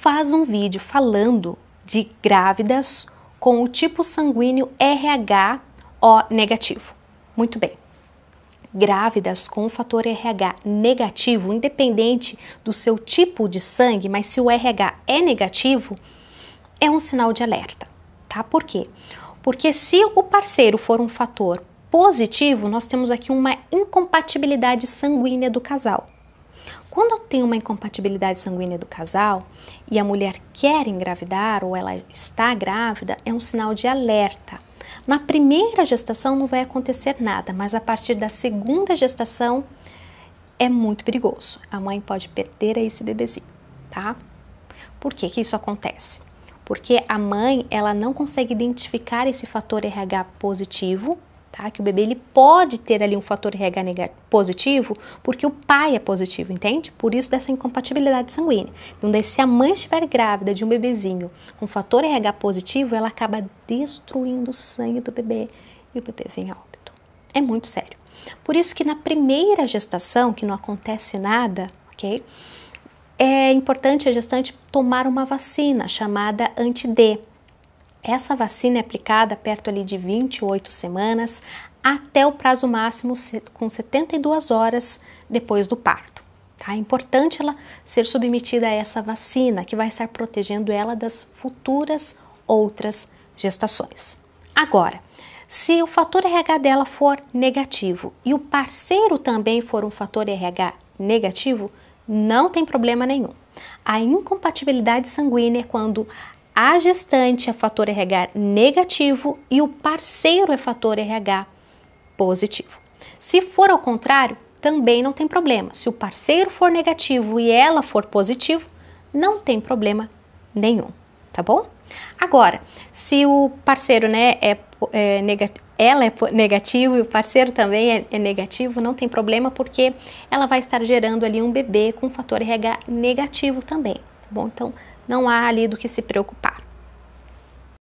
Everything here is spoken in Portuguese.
faz um vídeo falando de grávidas com o tipo sanguíneo RH O negativo. Muito bem. Grávidas com o fator RH negativo, independente do seu tipo de sangue, mas se o RH é negativo, é um sinal de alerta, tá? Por quê? Porque se o parceiro for um fator positivo, nós temos aqui uma incompatibilidade sanguínea do casal. Quando tem uma incompatibilidade sanguínea do casal e a mulher quer engravidar ou ela está grávida, é um sinal de alerta. Na primeira gestação não vai acontecer nada, mas a partir da segunda gestação é muito perigoso. A mãe pode perder esse bebezinho, tá? Por que, que isso acontece? Porque a mãe ela não consegue identificar esse fator RH positivo tá? Que o bebê ele pode ter ali um fator RH positivo porque o pai é positivo, entende? Por isso dessa incompatibilidade sanguínea. Então, se a mãe estiver grávida de um bebezinho com fator RH positivo, ela acaba destruindo o sangue do bebê e o bebê vem a óbito. É muito sério. Por isso que na primeira gestação, que não acontece nada, ok? É importante a gestante tomar uma vacina chamada anti-D, essa vacina é aplicada perto ali de 28 semanas até o prazo máximo com 72 horas depois do parto. Tá? É importante ela ser submetida a essa vacina que vai estar protegendo ela das futuras outras gestações. Agora, se o fator RH dela for negativo e o parceiro também for um fator RH negativo, não tem problema nenhum. A incompatibilidade sanguínea é quando a gestante é fator RH negativo e o parceiro é fator RH positivo. Se for ao contrário, também não tem problema. Se o parceiro for negativo e ela for positivo, não tem problema nenhum, tá bom? Agora, se o parceiro né, é, é negativo, ela é negativo e o parceiro também é, é, negativo, não tem problema porque ela vai estar gerando ali um bebê com fator RH negativo também. Tá bom? Então, não há ali do que se preocupar.